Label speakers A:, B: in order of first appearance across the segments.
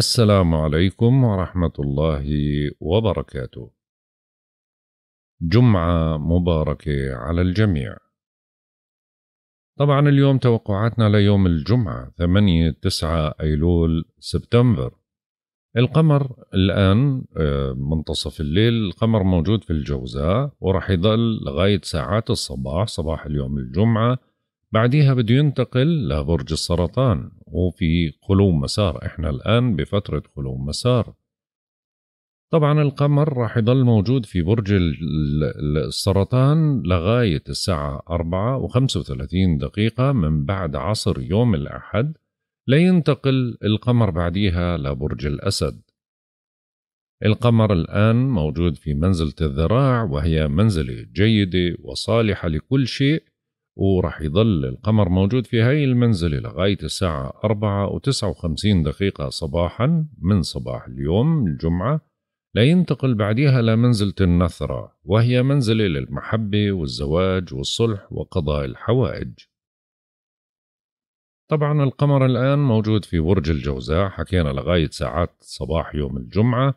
A: السلام عليكم ورحمة الله وبركاته. جمعة مباركة على الجميع. طبعا اليوم توقعاتنا ليوم الجمعة 8 9 أيلول سبتمبر. القمر الآن آه، منتصف الليل القمر موجود في الجوزاء وراح يضل لغاية ساعات الصباح صباح اليوم الجمعة بعديها بده ينتقل لبرج السرطان وفي خلو مسار احنا الآن بفترة خلو مسار طبعا القمر راح يضل موجود في برج السرطان لغاية الساعة 4 و 35 دقيقة من بعد عصر يوم الأحد لينتقل القمر بعديها لبرج الأسد القمر الآن موجود في منزلة الذراع وهي منزلة جيدة وصالحة لكل شيء وراح يظل القمر موجود في هاي المنزلة لغاية الساعة 4 و 59 دقيقة صباحا من صباح اليوم الجمعة لينتقل بعدها لمنزلة النثرة وهي منزلة للمحبة والزواج والصلح وقضاء الحوائج طبعا القمر الآن موجود في برج الجوزاء حكينا لغاية ساعات صباح يوم الجمعة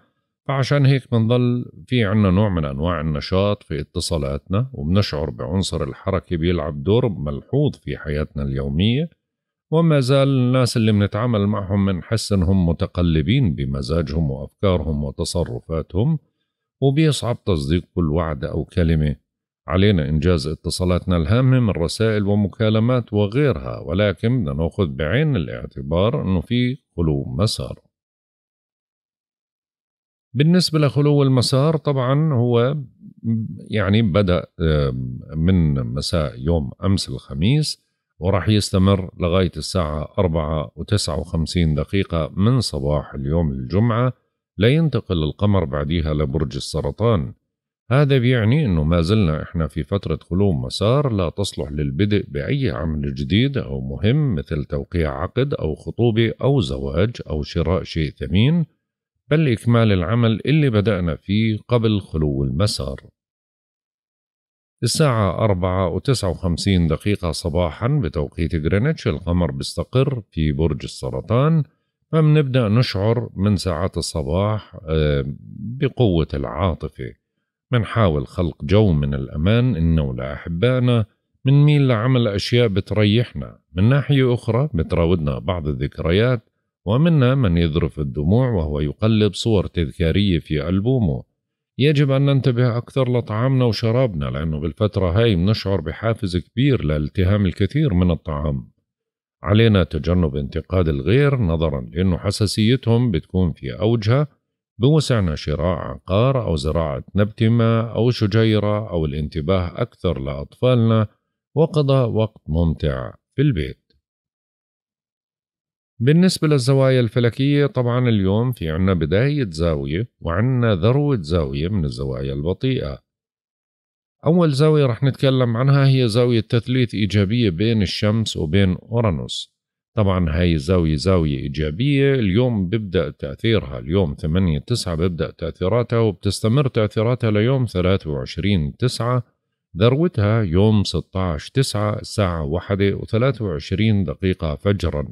A: فعشان هيك بنضل في عنا نوع من أنواع النشاط في اتصالاتنا وبنشعر بعنصر الحركة بيلعب دور ملحوظ في حياتنا اليومية وما زال الناس اللي بنتعامل معهم بنحس إنهم متقلبين بمزاجهم وأفكارهم وتصرفاتهم وبيصعب تصديق كل وعد أو كلمة علينا إنجاز اتصالاتنا الهامة من رسائل ومكالمات وغيرها ولكن بدنا ناخذ بعين الاعتبار إنه في خلو مسار بالنسبة لخلو المسار طبعا هو يعني بدأ من مساء يوم أمس الخميس وراح يستمر لغاية الساعة 4 و59 دقيقة من صباح اليوم الجمعة لينتقل القمر بعديها لبرج السرطان هذا بيعني أنه ما زلنا إحنا في فترة خلو مسار لا تصلح للبدء بأي عمل جديد أو مهم مثل توقيع عقد أو خطوبة أو زواج أو شراء شيء ثمين بل إكمال العمل اللي بدأنا فيه قبل خلو المسار الساعة أربعة وتسعة وخمسين دقيقة صباحا بتوقيت غرينتش القمر بيستقر في برج السرطان فبنبدأ نشعر من ساعات الصباح آه، بقوة العاطفة منحاول خلق جو من الأمان إنه لأحبائنا ميل لعمل أشياء بتريحنا من ناحية أخرى بتراودنا بعض الذكريات ومنا من يذرف الدموع وهو يقلب صور تذكارية في ألبومه يجب أن ننتبه أكثر لطعامنا وشرابنا لأنه بالفترة هاي بنشعر بحافز كبير لالتهام الكثير من الطعام علينا تجنب انتقاد الغير نظرا لأنه حساسيتهم بتكون في أوجها بوسعنا شراء عقار أو زراعة نبتة ما أو شجيرة أو الانتباه أكثر لأطفالنا وقضاء وقت ممتع في البيت بالنسبة للزوايا الفلكية طبعا اليوم في عنا بداية زاوية وعنا ذروة زاوية من الزوايا البطيئة أول زاوية رح نتكلم عنها هي زاوية تثليث إيجابية بين الشمس وبين أورانوس طبعا هاي الزاوية زاوية إيجابية اليوم ببدأ تأثيرها اليوم 8 تسعة ببدأ تأثيراتها وبتستمر تأثيراتها ليوم 23 تسعة ذروتها يوم 16 تسعة الساعة 1 و23 دقيقة فجراً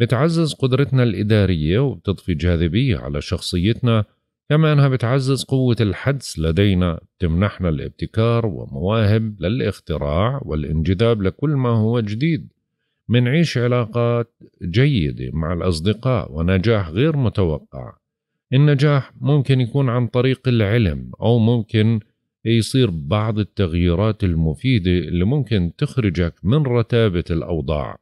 A: بتعزز قدرتنا الإدارية وبتضفي جاذبية على شخصيتنا كما أنها بتعزز قوة الحدس لدينا تمنحنا الابتكار ومواهب للاختراع والانجذاب لكل ما هو جديد منعيش علاقات جيدة مع الأصدقاء ونجاح غير متوقع النجاح ممكن يكون عن طريق العلم أو ممكن يصير بعض التغييرات المفيدة اللي ممكن تخرجك من رتابة الأوضاع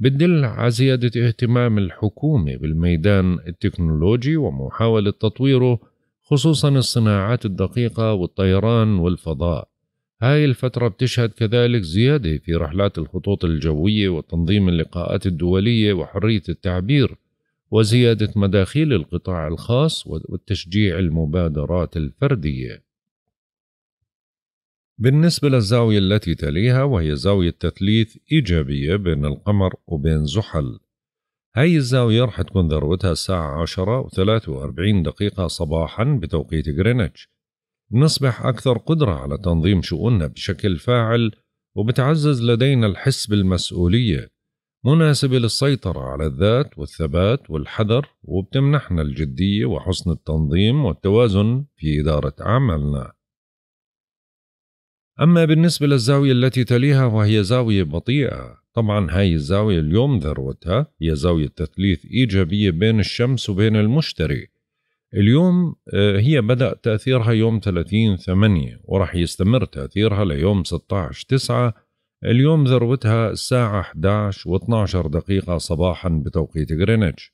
A: بتدل على زيادة اهتمام الحكومة بالميدان التكنولوجي ومحاولة تطويره خصوصا الصناعات الدقيقة والطيران والفضاء هاي الفترة بتشهد كذلك زيادة في رحلات الخطوط الجوية وتنظيم اللقاءات الدولية وحرية التعبير وزيادة مداخيل القطاع الخاص وتشجيع المبادرات الفردية بالنسبة للزاوية التي تليها وهي زاوية تثليث إيجابية بين القمر وبين زحل هاي الزاوية رح تكون ذروتها الساعة عشرة وثلاث وأربعين دقيقة صباحا بتوقيت غرينتش نصبح أكثر قدرة على تنظيم شؤوننا بشكل فاعل وبتعزز لدينا الحس بالمسؤولية مناسبة للسيطرة على الذات والثبات والحذر وبتمنحنا الجدية وحسن التنظيم والتوازن في إدارة أعمالنا أما بالنسبة للزاوية التي تليها وهي زاوية بطيئة طبعا هاي الزاوية اليوم ذروتها هي زاوية تثليث إيجابية بين الشمس وبين المشتري اليوم آه، هي بدأ تأثيرها يوم 30 8 ورح يستمر تأثيرها ليوم 16 9 اليوم ذروتها الساعة 11 و12 دقيقة صباحا بتوقيت غرينتش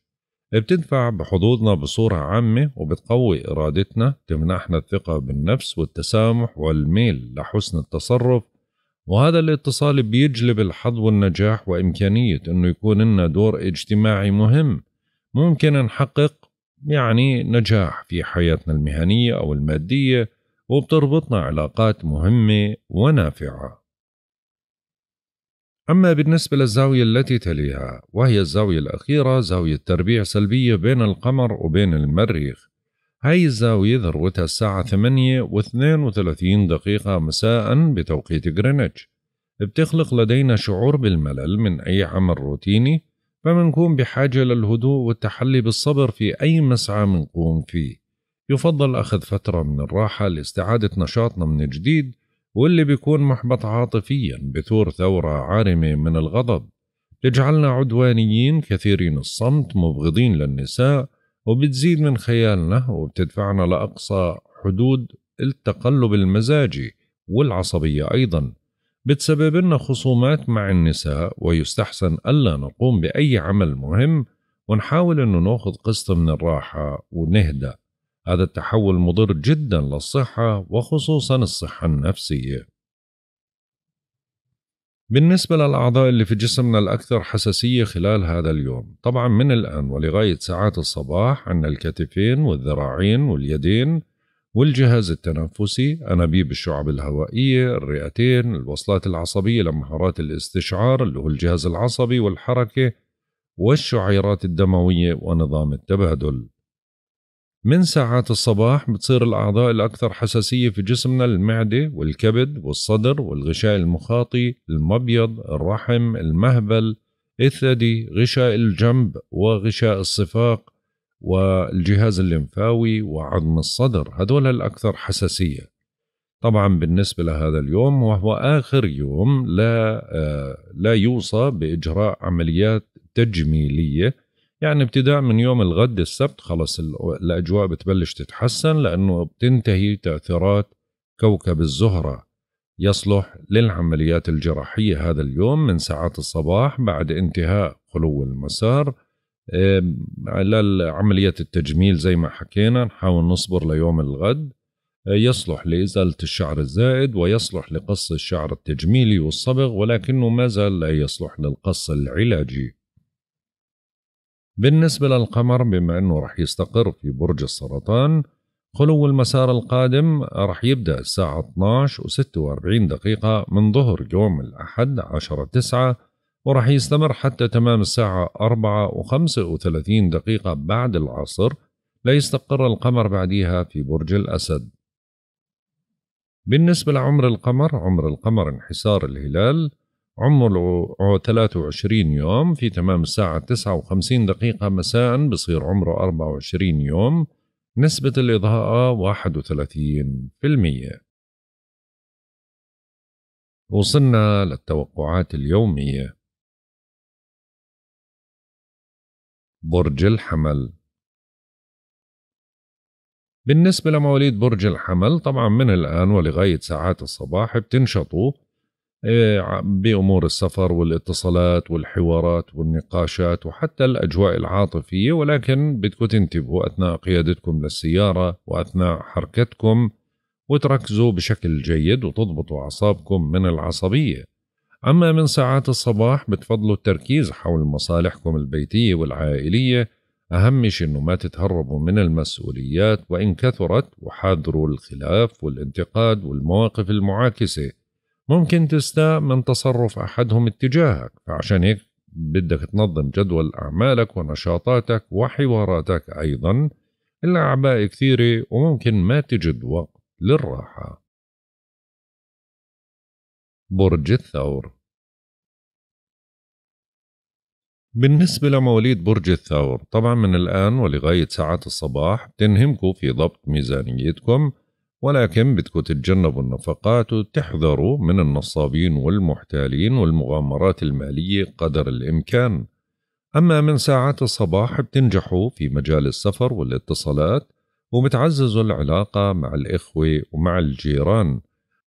A: بتدفع بحظوظنا بصورة عامة وبتقوي إرادتنا تمنحنا الثقة بالنفس والتسامح والميل لحسن التصرف وهذا الاتصال بيجلب الحظ والنجاح وإمكانية أنه يكون لنا دور اجتماعي مهم ممكن نحقق يعني نجاح في حياتنا المهنية أو المادية وبتربطنا علاقات مهمة ونافعة أما بالنسبة للزاوية التي تليها وهي الزاوية الأخيرة زاوية تربيع سلبية بين القمر وبين المريخ هاي الزاوية ذروتها الساعة 8 و 32 دقيقة مساء بتوقيت غرينتش بتخلق لدينا شعور بالملل من أي عمل روتيني فمنكون بحاجة للهدوء والتحلي بالصبر في أي مسعى منقوم فيه يفضل أخذ فترة من الراحة لاستعادة نشاطنا من جديد واللي بيكون محبط عاطفيا بثور ثورة عارمة من الغضب تجعلنا عدوانيين كثيرين الصمت مبغضين للنساء وبتزيد من خيالنا وبتدفعنا لأقصى حدود التقلب المزاجي والعصبية أيضا بتسبب لنا خصومات مع النساء ويستحسن ألا نقوم بأي عمل مهم ونحاول أنه ناخذ قسط من الراحة ونهدأ هذا التحول مضر جدا للصحة وخصوصا الصحة النفسية بالنسبة للأعضاء اللي في جسمنا الأكثر حساسية خلال هذا اليوم طبعا من الآن ولغاية ساعات الصباح عندنا الكتفين والذراعين واليدين والجهاز التنفسي أنابيب الشعب الهوائية الرئتين الوصلات العصبية لمهارات الاستشعار اللي هو الجهاز العصبي والحركة والشعيرات الدموية ونظام التبادل من ساعات الصباح بتصير الأعضاء الأكثر حساسية في جسمنا المعدة والكبد والصدر والغشاء المخاطي المبيض الرحم المهبل الثدي غشاء الجنب وغشاء الصفاق والجهاز الليمفاوي وعظم الصدر هذول الأكثر حساسية طبعا بالنسبة لهذا اليوم وهو آخر يوم لا, آه، لا يوصى بإجراء عمليات تجميلية يعني ابتداء من يوم الغد السبت خلص الأجواء بتبلش تتحسن لأنه بتنتهي تأثيرات كوكب الزهرة يصلح للعمليات الجراحية هذا اليوم من ساعات الصباح بعد انتهاء خلو المسار على عملية التجميل زي ما حكينا نحاول نصبر ليوم الغد آه، يصلح لإزالة الشعر الزائد ويصلح لقص الشعر التجميلي والصبغ ولكنه ما زال لا يصلح للقص العلاجي بالنسبة للقمر بما أنه رح يستقر في برج السرطان خلو المسار القادم رح يبدأ الساعة 12 و46 دقيقة من ظهر يوم الأحد 10 9 ورح يستمر حتى تمام الساعة 4 و35 دقيقة بعد العصر ليستقر القمر بعديها في برج الأسد بالنسبة لعمر القمر عمر القمر انحسار الهلال عمره 23 يوم في تمام الساعة 59 دقيقة مساء بصير عمره 24 يوم نسبة الإضاءة 31% وصلنا
B: للتوقعات اليومية برج
A: الحمل بالنسبة لمواليد برج الحمل طبعا من الآن ولغاية ساعات الصباح بتنشطوا إيه، بامور السفر والاتصالات والحوارات والنقاشات وحتى الاجواء العاطفيه ولكن بدكم تنتبهوا اثناء قيادتكم للسياره واثناء حركتكم وتركزوا بشكل جيد وتضبطوا اعصابكم من العصبيه. اما من ساعات الصباح بتفضلوا التركيز حول مصالحكم البيتيه والعائليه اهم شيء انه ما تتهربوا من المسؤوليات وان كثرت وحاذروا الخلاف والانتقاد والمواقف المعاكسه ممكن تستاء من تصرف أحدهم اتجاهك فعشان هيك بدك تنظم جدول أعمالك ونشاطاتك وحواراتك أيضا الأعباء كثيرة وممكن ما تجد وقت للراحة برج الثور بالنسبة لمواليد برج الثور طبعا من الآن ولغاية ساعات الصباح بتنهمكم في ضبط ميزانيتكم ولكن بدكم تتجنبوا النفقات وتحذروا من النصابين والمحتالين والمغامرات المالية قدر الإمكان أما من ساعات الصباح بتنجحوا في مجال السفر والاتصالات وبتعززوا العلاقة مع الإخوة ومع الجيران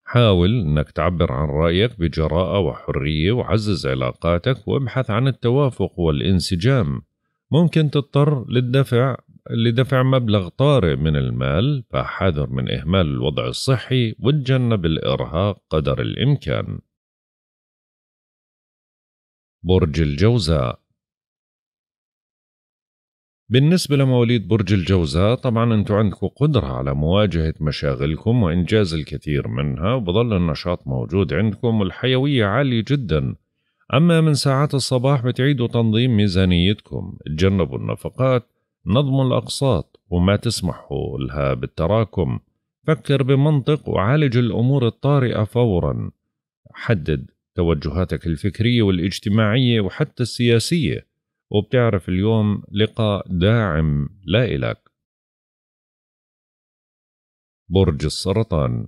A: حاول أنك تعبر عن رأيك بجراءة وحرية وعزز علاقاتك وابحث عن التوافق والانسجام ممكن تضطر للدفع لدفع مبلغ طارئ من المال فحذر من إهمال الوضع الصحي وتجنب الإرهاق قدر الإمكان. برج الجوزاء بالنسبة لمواليد برج الجوزاء طبعا انتم عندكم قدرة على مواجهة مشاغلكم وإنجاز الكثير منها وبظل النشاط موجود عندكم والحيوية عالية جدا أما من ساعات الصباح بتعيدوا تنظيم ميزانيتكم تجنبوا النفقات نظم الأقساط وما تسمحوا لها بالتراكم فكر بمنطق وعالج الأمور الطارئة فورا حدد توجهاتك الفكرية والاجتماعية وحتى السياسية وبتعرف اليوم لقاء داعم لا إلك برج السرطان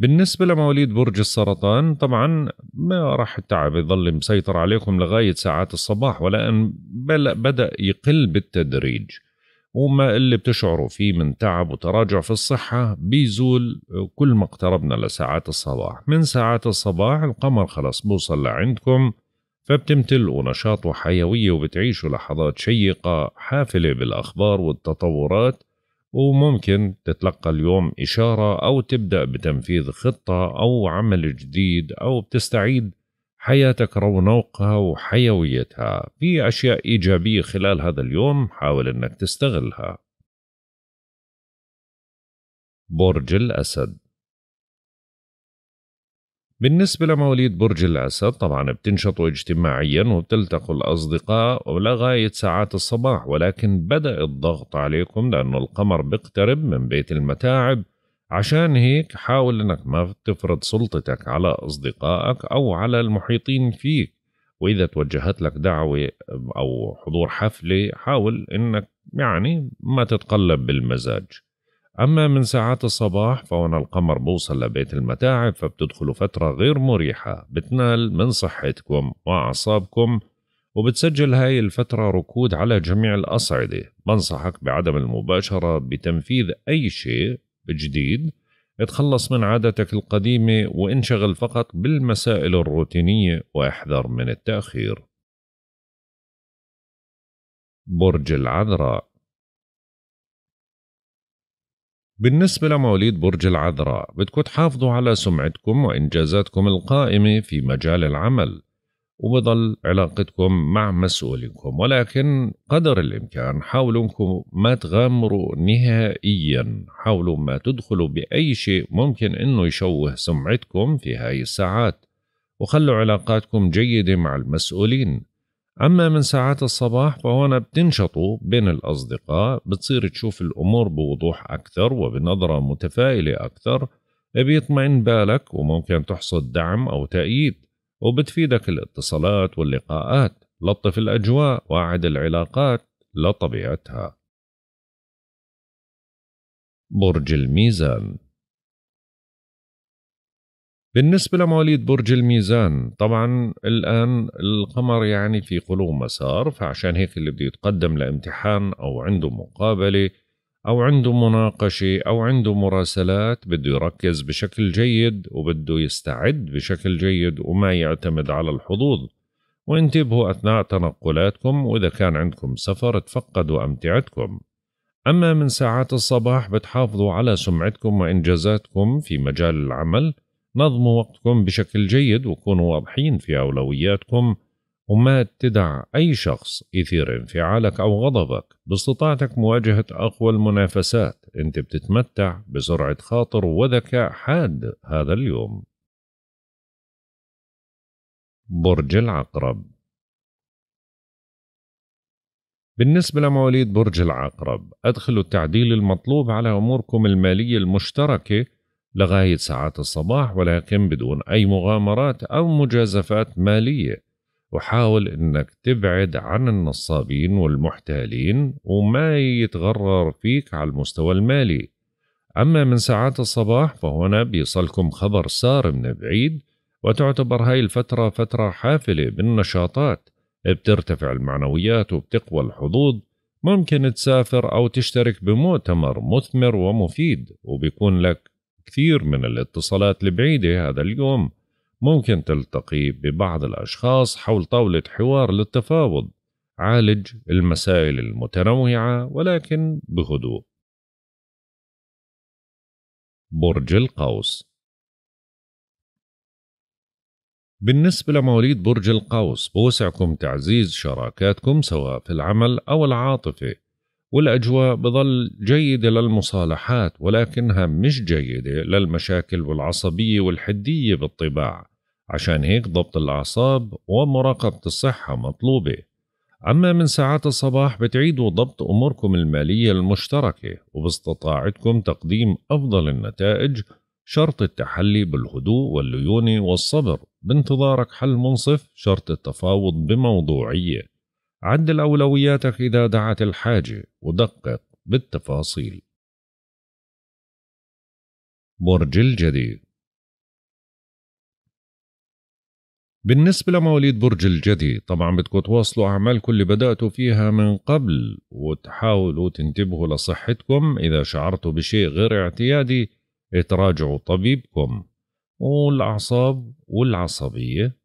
A: بالنسبة لمواليد برج السرطان طبعا ما راح التعب يظل مسيطر عليكم لغاية ساعات الصباح ولأن بل بدأ يقل بالتدريج وما اللي بتشعروا فيه من تعب وتراجع في الصحة بيزول كل ما اقتربنا لساعات الصباح من ساعات الصباح القمر خلاص بوصل لعندكم فبتمتلئوا نشاط وحيوية وبتعيشوا لحظات شيقة حافلة بالأخبار والتطورات وممكن تتلقى اليوم إشارة أو تبدأ بتنفيذ خطة أو عمل جديد أو بتستعيد حياتك رونقها وحيويتها في أشياء إيجابية خلال هذا اليوم حاول أنك تستغلها برج الأسد بالنسبة لمواليد برج الأسد طبعا بتنشطوا اجتماعيا وبتلتقوا الأصدقاء ولغاية ساعات الصباح ولكن بدأ الضغط عليكم لأنه القمر بيقترب من بيت المتاعب عشان هيك حاول أنك ما تفرض سلطتك على أصدقائك أو على المحيطين فيك وإذا توجهت لك دعوة أو حضور حفلة حاول أنك يعني ما تتقلب بالمزاج أما من ساعات الصباح فهون القمر بوصل لبيت المتاعب فبتدخلوا فترة غير مريحة بتنال من صحتكم وأعصابكم وبتسجل هاي الفترة ركود على جميع الأصعدة بنصحك بعدم المباشرة بتنفيذ أي شيء جديد اتخلص من عادتك القديمة وانشغل فقط بالمسائل الروتينية واحذر من التأخير برج العذراء بالنسبة لمواليد برج العذراء بدكم تحافظوا على سمعتكم وإنجازاتكم القائمة في مجال العمل وبضل علاقتكم مع مسؤولكم ولكن قدر الإمكان حاولوا أنكم ما تغامروا نهائيا حاولوا ما تدخلوا بأي شيء ممكن أنه يشوه سمعتكم في هاي الساعات وخلوا علاقاتكم جيدة مع المسؤولين أما من ساعات الصباح فهنا بتنشطوا بين الأصدقاء بتصير تشوف الأمور بوضوح أكثر وبنظرة متفائلة أكثر بيطمئن بالك وممكن تحصد دعم أو تأييد وبتفيدك الاتصالات واللقاءات لطف الأجواء وأعد العلاقات لطبيعتها برج الميزان بالنسبة لمواليد برج الميزان طبعا الآن القمر يعني في قلوب مسار فعشان هيك اللي بده يتقدم لامتحان أو عنده مقابلة أو عنده مناقشة أو عنده مراسلات بده يركز بشكل جيد وبده يستعد بشكل جيد وما يعتمد على الحظوظ وانتبهوا أثناء تنقلاتكم وإذا كان عندكم سفر تفقدوا أمتعتكم أما من ساعات الصباح بتحافظوا على سمعتكم وإنجازاتكم في مجال العمل نظموا وقتكم بشكل جيد وكونوا واضحين في أولوياتكم وما تدع أي شخص يثير انفعالك أو غضبك باستطاعتك مواجهة أقوى المنافسات أنت بتتمتع بسرعة خاطر وذكاء حاد هذا اليوم
B: برج العقرب
A: بالنسبة لمواليد برج العقرب أدخلوا التعديل المطلوب على أموركم المالية المشتركة لغاية ساعات الصباح ولكن بدون أي مغامرات أو مجازفات مالية وحاول إنك تبعد عن النصابين والمحتالين وما يتغرر فيك على المستوى المالي أما من ساعات الصباح فهنا بيصلكم خبر سار من بعيد وتعتبر هاي الفترة فترة حافلة بالنشاطات بترتفع المعنويات وبتقوى الحظوظ ممكن تسافر أو تشترك بمؤتمر مثمر ومفيد وبيكون لك كثير من الاتصالات البعيدة هذا اليوم ممكن تلتقي ببعض الأشخاص حول طاولة حوار للتفاوض عالج المسائل المتنوعة ولكن بهدوء
B: برج القوس
A: بالنسبة لمواليد برج القوس بوسعكم تعزيز شراكاتكم سواء في العمل أو العاطفة والاجواء بظل جيده للمصالحات ولكنها مش جيده للمشاكل والعصبيه والحديه بالطباع عشان هيك ضبط الاعصاب ومراقبه الصحه مطلوبه اما من ساعات الصباح بتعيدوا ضبط اموركم الماليه المشتركه وباستطاعتكم تقديم افضل النتائج شرط التحلي بالهدوء والليونه والصبر بانتظارك حل منصف شرط التفاوض بموضوعيه عدل أولوياتك إذا دعت الحاجة ودقق بالتفاصيل
B: برج الجدي
A: بالنسبة لمواليد برج الجدي طبعا بدكم تواصلوا أعمالكم اللي بدأتوا فيها من قبل وتحاولوا تنتبهوا لصحتكم إذا شعرتوا بشيء غير اعتيادي تراجعوا طبيبكم والأعصاب والعصبية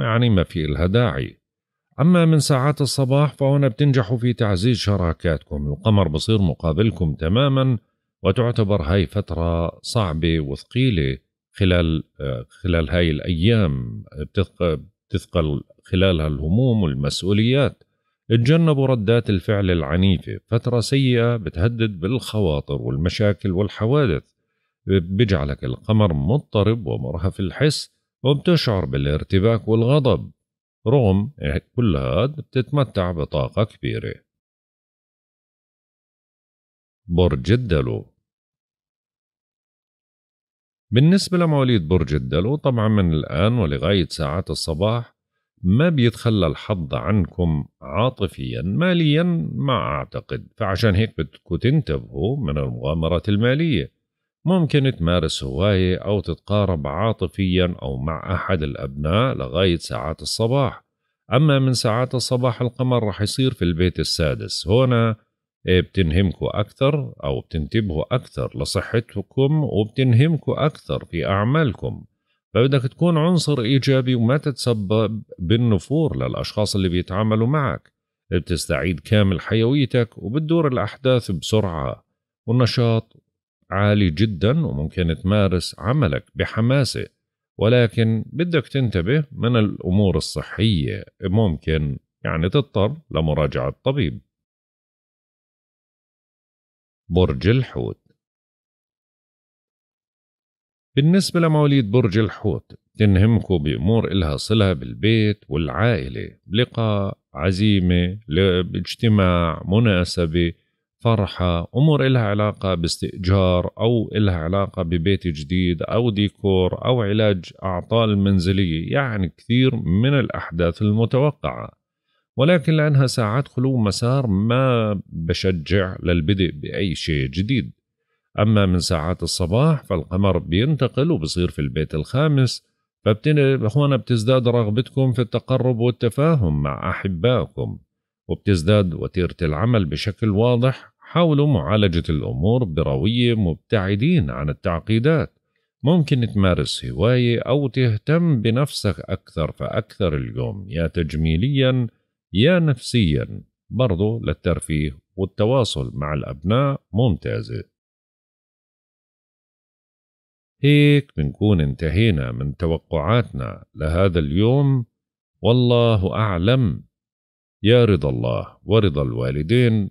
A: يعني ما في إلها داعي أما من ساعات الصباح فهنا بتنجحوا في تعزيز شراكاتكم القمر بصير مقابلكم تماما وتعتبر هاي فترة صعبة وثقيلة خلال آه، خلال هاي الأيام بتثقل خلالها الهموم والمسؤوليات اتجنبوا ردات الفعل العنيفة فترة سيئة بتهدد بالخواطر والمشاكل والحوادث بجعلك القمر مضطرب ومرهف الحس وبتشعر بالارتباك والغضب روم هاد بتتمتع بطاقة كبيرة برج الدلو بالنسبة لمواليد برج الدلو طبعا من الآن ولغاية ساعات الصباح ما بيتخلى الحظ عنكم عاطفيا ماليا ما أعتقد فعشان هيك بدكم تنتبهوا من المغامرات المالية ممكن تمارس هواية أو تتقارب عاطفيا أو مع أحد الأبناء لغاية ساعات الصباح أما من ساعات الصباح القمر رح يصير في البيت السادس هنا إيه، بتنهمكوا أكثر أو بتنتبهوا أكثر لصحتكم وبتنهمكوا أكثر في أعمالكم فبدك تكون عنصر إيجابي وما تتسبب بالنفور للأشخاص اللي بيتعاملوا معك بتستعيد كامل حيويتك وبتدور الأحداث بسرعة والنشاط عالي جدا وممكن تمارس عملك بحماسة ولكن بدك تنتبه من الأمور الصحية ممكن يعني تضطر لمراجعة طبيب برج الحوت بالنسبة لمواليد برج الحوت تنهمكوا بأمور إلها صلة بالبيت والعائلة لقاء عزيمة اجتماع مناسبة فرحة أمور إلها علاقة باستئجار أو إلها علاقة ببيت جديد أو ديكور أو علاج أعطال منزلية يعني كثير من الأحداث المتوقعة ولكن لأنها ساعات خلو مسار ما بشجع للبدء بأي شيء جديد أما من ساعات الصباح فالقمر بينتقل وبصير في البيت الخامس فهنا بتزداد رغبتكم في التقرب والتفاهم مع أحبائكم وبتزداد وتيرة العمل بشكل واضح حاولوا معالجة الأمور بروية مبتعدين عن التعقيدات ممكن تمارس هواية أو تهتم بنفسك أكثر فأكثر اليوم يا تجميليا يا نفسيا برضو للترفيه والتواصل مع الأبناء ممتازة هيك بنكون انتهينا من توقعاتنا لهذا اليوم والله أعلم يا رضا الله ورضا الوالدين